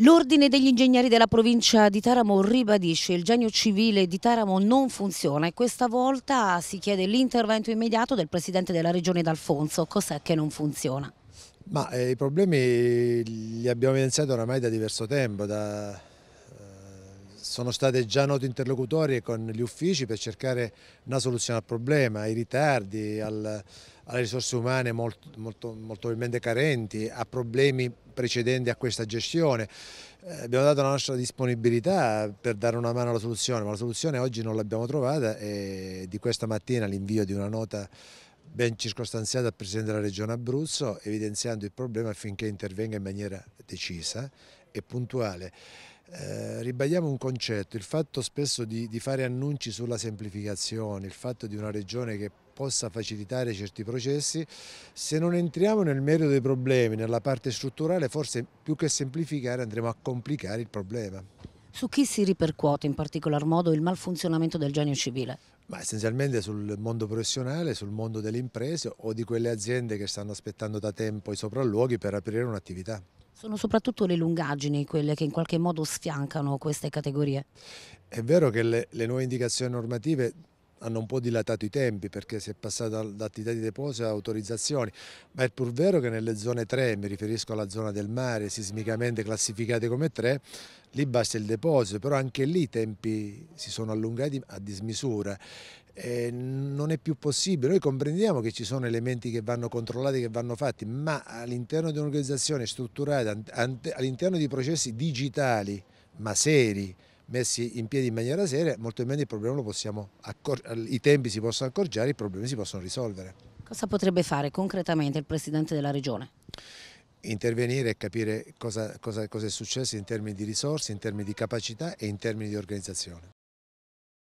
L'Ordine degli Ingegneri della provincia di Taramo ribadisce che il genio civile di Taramo non funziona e questa volta si chiede l'intervento immediato del Presidente della Regione D'Alfonso. Cos'è che non funziona? Ma, eh, I problemi li abbiamo evidenziati oramai da diverso tempo, da, eh, sono state già note interlocutorie con gli uffici per cercare una soluzione al problema, ai ritardi, al, alle risorse umane molto, molto, molto probabilmente carenti, a problemi precedenti a questa gestione. Eh, abbiamo dato la nostra disponibilità per dare una mano alla soluzione, ma la soluzione oggi non l'abbiamo trovata e di questa mattina l'invio di una nota ben circostanziata al Presidente della Regione Abruzzo evidenziando il problema affinché intervenga in maniera decisa e puntuale. Eh, ribadiamo un concetto, il fatto spesso di, di fare annunci sulla semplificazione, il fatto di una regione che possa facilitare certi processi, se non entriamo nel merito dei problemi, nella parte strutturale, forse più che semplificare andremo a complicare il problema. Su chi si ripercuote in particolar modo il malfunzionamento del genio civile? Ma essenzialmente sul mondo professionale, sul mondo delle imprese o di quelle aziende che stanno aspettando da tempo i sopralluoghi per aprire un'attività. Sono soprattutto le lungaggini quelle che in qualche modo sfiancano queste categorie. È vero che le, le nuove indicazioni normative hanno un po' dilatato i tempi perché si è passato da attività di deposito a autorizzazioni, ma è pur vero che nelle zone 3, mi riferisco alla zona del mare, sismicamente classificate come 3, lì basta il deposito, però anche lì i tempi si sono allungati a dismisura. Eh, non è più possibile, noi comprendiamo che ci sono elementi che vanno controllati, che vanno fatti, ma all'interno di un'organizzazione strutturata, all'interno di processi digitali, ma seri, messi in piedi in maniera seria, molto meno il problema lo possiamo i tempi si possono accorgiare, i problemi si possono risolvere. Cosa potrebbe fare concretamente il Presidente della Regione? intervenire e capire cosa, cosa, cosa è successo in termini di risorse, in termini di capacità e in termini di organizzazione.